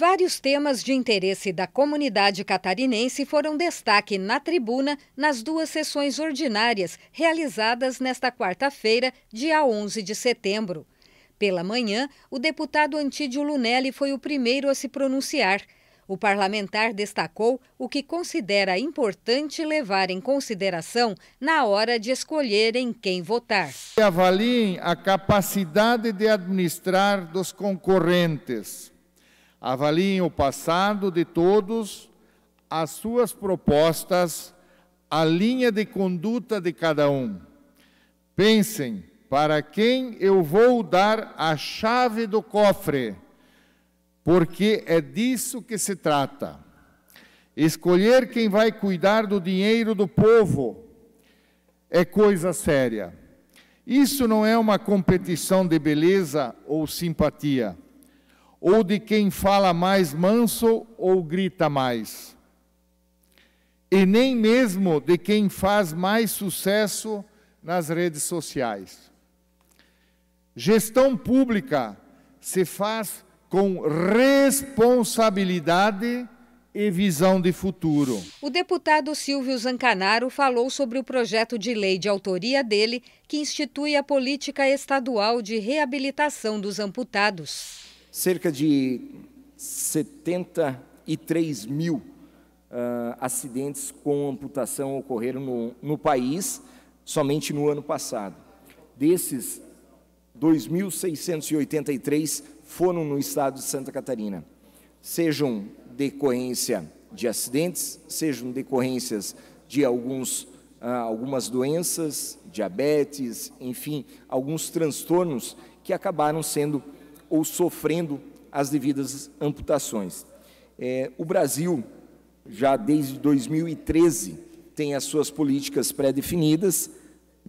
Vários temas de interesse da comunidade catarinense foram destaque na tribuna nas duas sessões ordinárias realizadas nesta quarta-feira, dia 11 de setembro. Pela manhã, o deputado Antídio Lunelli foi o primeiro a se pronunciar. O parlamentar destacou o que considera importante levar em consideração na hora de escolher em quem votar. Avaliem a capacidade de administrar dos concorrentes avaliem o passado de todos, as suas propostas, a linha de conduta de cada um. Pensem para quem eu vou dar a chave do cofre, porque é disso que se trata. Escolher quem vai cuidar do dinheiro do povo é coisa séria. Isso não é uma competição de beleza ou simpatia ou de quem fala mais manso ou grita mais, e nem mesmo de quem faz mais sucesso nas redes sociais. Gestão pública se faz com responsabilidade e visão de futuro. O deputado Silvio Zancanaro falou sobre o projeto de lei de autoria dele que institui a política estadual de reabilitação dos amputados cerca de 73 mil uh, acidentes com amputação ocorreram no, no país somente no ano passado. Desses, 2.683 foram no estado de Santa Catarina, sejam decorrência de acidentes, sejam decorrências de alguns, uh, algumas doenças, diabetes, enfim, alguns transtornos que acabaram sendo ou sofrendo as devidas amputações. É, o Brasil, já desde 2013, tem as suas políticas pré-definidas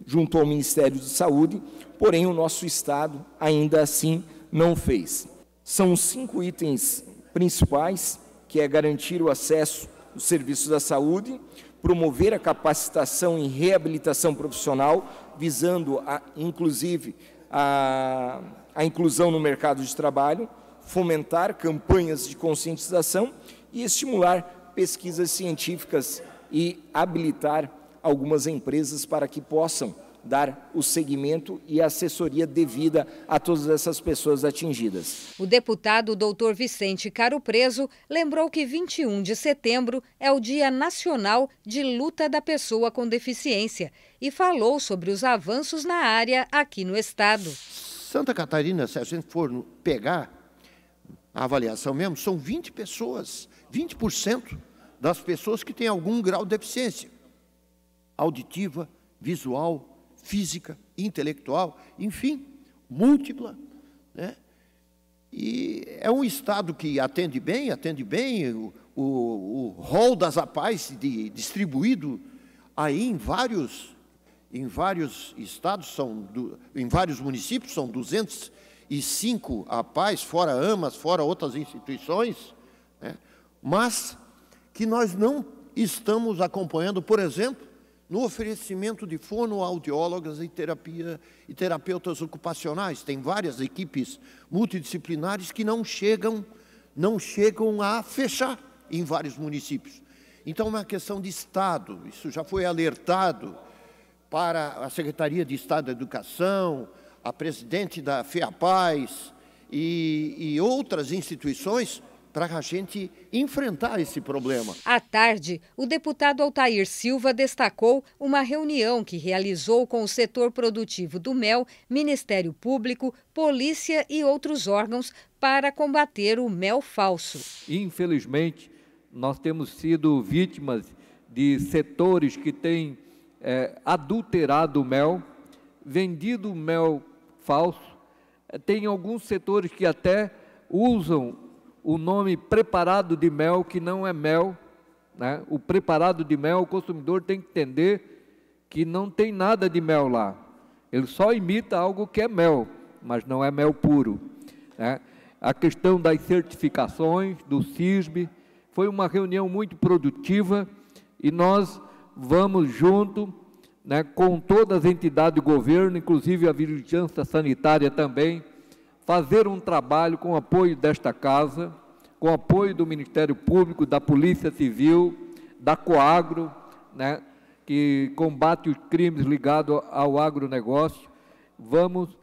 junto ao Ministério de Saúde, porém o nosso Estado ainda assim não fez. São cinco itens principais, que é garantir o acesso aos serviços da saúde, promover a capacitação e reabilitação profissional, visando, a, inclusive, a, a inclusão no mercado de trabalho, fomentar campanhas de conscientização e estimular pesquisas científicas e habilitar algumas empresas para que possam dar o segmento e a assessoria devida a todas essas pessoas atingidas. O deputado doutor Vicente Caro Preso lembrou que 21 de setembro é o Dia Nacional de Luta da Pessoa com Deficiência e falou sobre os avanços na área aqui no Estado. Santa Catarina, se a gente for pegar a avaliação mesmo, são 20 pessoas, 20% das pessoas que têm algum grau de deficiência auditiva, visual, física, intelectual, enfim, múltipla. Né? E é um Estado que atende bem, atende bem o, o, o rol das APAES de, distribuído aí em vários, em vários estados, são do, em vários municípios, são 205 APAES, fora AMAS, fora outras instituições, né? mas que nós não estamos acompanhando, por exemplo, no oferecimento de fonoaudiólogas e, terapia, e terapeutas ocupacionais. Tem várias equipes multidisciplinares que não chegam, não chegam a fechar em vários municípios. Então, é uma questão de Estado, isso já foi alertado para a Secretaria de Estado da Educação, a presidente da FEAPAZ e, e outras instituições para a gente enfrentar esse problema. À tarde, o deputado Altair Silva destacou uma reunião que realizou com o setor produtivo do mel, Ministério Público, Polícia e outros órgãos para combater o mel falso. Infelizmente, nós temos sido vítimas de setores que têm é, adulterado o mel, vendido mel falso. Tem alguns setores que até usam o nome preparado de mel, que não é mel. Né? O preparado de mel, o consumidor tem que entender que não tem nada de mel lá. Ele só imita algo que é mel, mas não é mel puro. Né? A questão das certificações, do CISB, foi uma reunião muito produtiva e nós vamos junto né, com todas as entidades do governo, inclusive a vigilância sanitária também, fazer um trabalho com apoio desta casa, com apoio do Ministério Público, da Polícia Civil, da Coagro, né, que combate os crimes ligados ao agronegócio. Vamos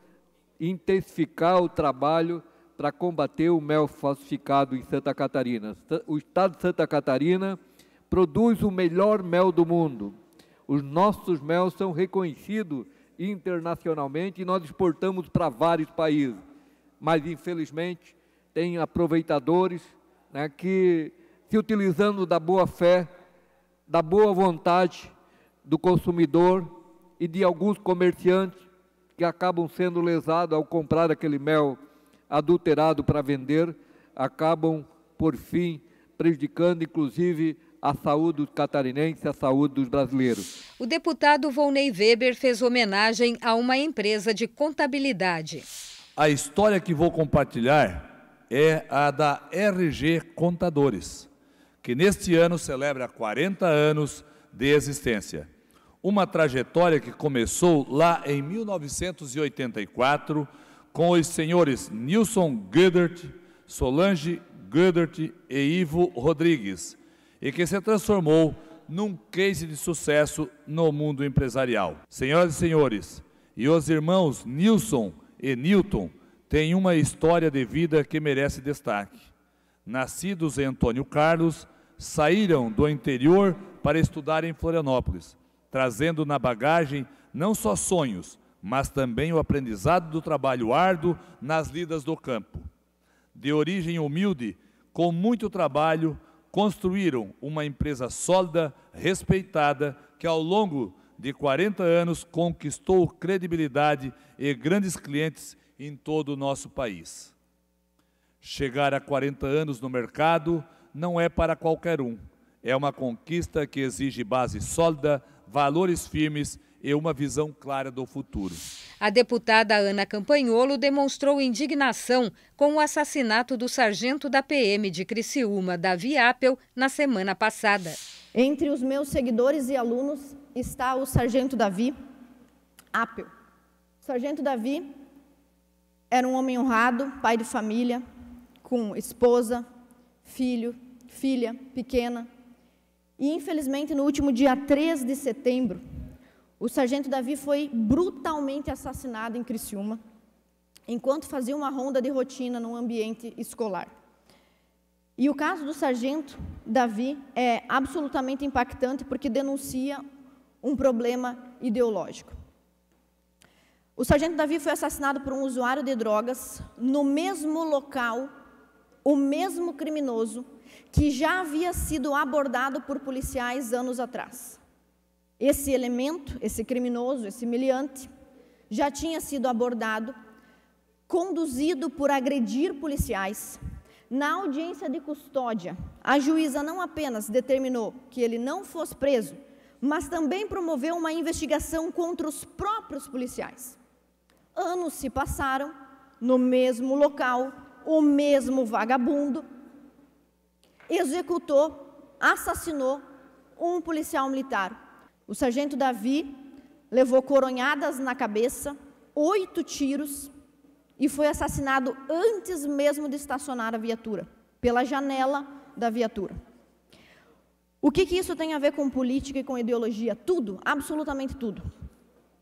intensificar o trabalho para combater o mel falsificado em Santa Catarina. O Estado de Santa Catarina produz o melhor mel do mundo. Os nossos mel são reconhecidos internacionalmente e nós exportamos para vários países mas infelizmente tem aproveitadores né, que, se utilizando da boa fé, da boa vontade do consumidor e de alguns comerciantes que acabam sendo lesados ao comprar aquele mel adulterado para vender, acabam, por fim, prejudicando, inclusive, a saúde dos catarinenses, a saúde dos brasileiros. O deputado Volney Weber fez homenagem a uma empresa de contabilidade. A história que vou compartilhar é a da RG Contadores, que neste ano celebra 40 anos de existência. Uma trajetória que começou lá em 1984 com os senhores Nilson Gudert, Solange Gudert e Ivo Rodrigues, e que se transformou num case de sucesso no mundo empresarial. Senhoras e senhores, e os irmãos Nilson e Newton têm uma história de vida que merece destaque. Nascidos em Antônio Carlos, saíram do interior para estudar em Florianópolis, trazendo na bagagem não só sonhos, mas também o aprendizado do trabalho árduo nas lidas do campo. De origem humilde, com muito trabalho, construíram uma empresa sólida, respeitada, que ao longo de 40 anos, conquistou credibilidade e grandes clientes em todo o nosso país. Chegar a 40 anos no mercado não é para qualquer um. É uma conquista que exige base sólida, valores firmes e uma visão clara do futuro. A deputada Ana Campanholo demonstrou indignação com o assassinato do sargento da PM de Criciúma, Davi Apel, na semana passada. Entre os meus seguidores e alunos está o Sargento Davi Apel. O Sargento Davi era um homem honrado, pai de família, com esposa, filho, filha pequena. E, infelizmente, no último dia 3 de setembro, o sargento Davi foi brutalmente assassinado em Criciúma, enquanto fazia uma ronda de rotina num ambiente escolar. E o caso do sargento Davi é absolutamente impactante porque denuncia um problema ideológico. O sargento Davi foi assassinado por um usuário de drogas no mesmo local, o mesmo criminoso que já havia sido abordado por policiais anos atrás. Esse elemento, esse criminoso, esse miliante, já tinha sido abordado, conduzido por agredir policiais, na audiência de custódia, a juíza não apenas determinou que ele não fosse preso, mas também promoveu uma investigação contra os próprios policiais. Anos se passaram, no mesmo local, o mesmo vagabundo executou, assassinou um policial militar. O sargento Davi levou coronhadas na cabeça, oito tiros, e foi assassinado antes mesmo de estacionar a viatura, pela janela da viatura. O que, que isso tem a ver com política e com ideologia? Tudo, absolutamente tudo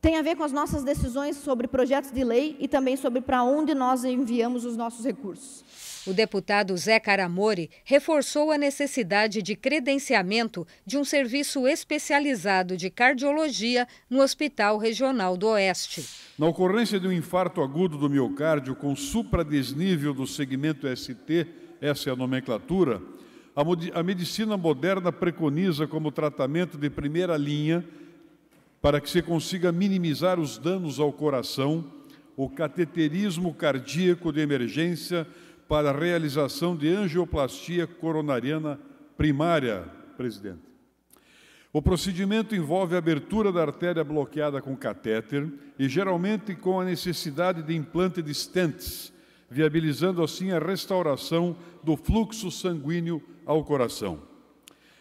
tem a ver com as nossas decisões sobre projetos de lei e também sobre para onde nós enviamos os nossos recursos. O deputado Zé Caramori reforçou a necessidade de credenciamento de um serviço especializado de cardiologia no Hospital Regional do Oeste. Na ocorrência de um infarto agudo do miocárdio com supradesnível do segmento ST, essa é a nomenclatura, a, a medicina moderna preconiza como tratamento de primeira linha para que se consiga minimizar os danos ao coração, o cateterismo cardíaco de emergência para a realização de angioplastia coronariana primária, presidente. O procedimento envolve a abertura da artéria bloqueada com catéter e geralmente com a necessidade de implante de stents, viabilizando assim a restauração do fluxo sanguíneo ao coração.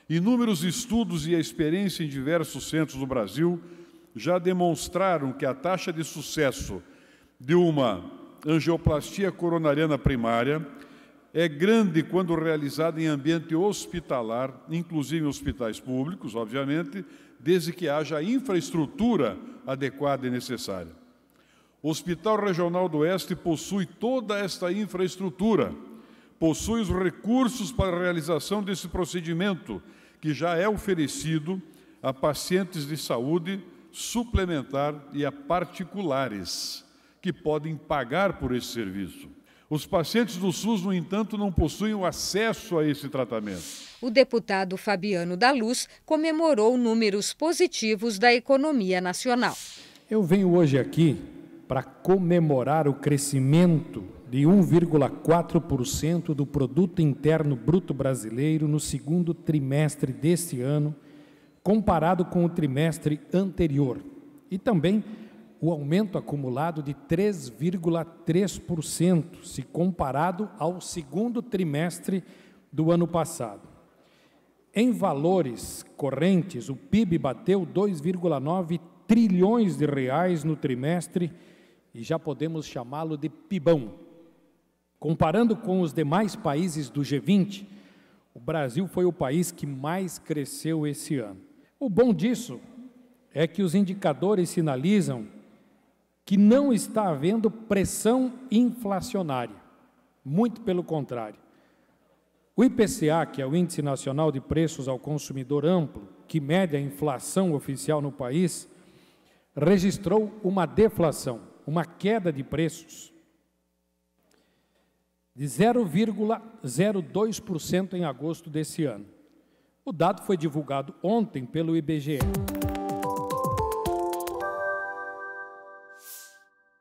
Inúmeros estudos e a experiência em diversos centros do Brasil já demonstraram que a taxa de sucesso de uma angioplastia coronariana primária é grande quando realizada em ambiente hospitalar, inclusive em hospitais públicos, obviamente, desde que haja a infraestrutura adequada e necessária. O Hospital Regional do Oeste possui toda esta infraestrutura possui os recursos para a realização desse procedimento, que já é oferecido a pacientes de saúde suplementar e a particulares, que podem pagar por esse serviço. Os pacientes do SUS, no entanto, não possuem o acesso a esse tratamento. O deputado Fabiano da Luz comemorou números positivos da economia nacional. Eu venho hoje aqui para comemorar o crescimento de 1,4% do produto interno bruto brasileiro no segundo trimestre deste ano, comparado com o trimestre anterior, e também o aumento acumulado de 3,3% se comparado ao segundo trimestre do ano passado. Em valores correntes, o PIB bateu 2,9 trilhões de reais no trimestre e já podemos chamá-lo de PIBão Comparando com os demais países do G20, o Brasil foi o país que mais cresceu esse ano. O bom disso é que os indicadores sinalizam que não está havendo pressão inflacionária. Muito pelo contrário. O IPCA, que é o Índice Nacional de Preços ao Consumidor Amplo, que mede a inflação oficial no país, registrou uma deflação, uma queda de preços de 0,02% em agosto desse ano. O dado foi divulgado ontem pelo IBGE.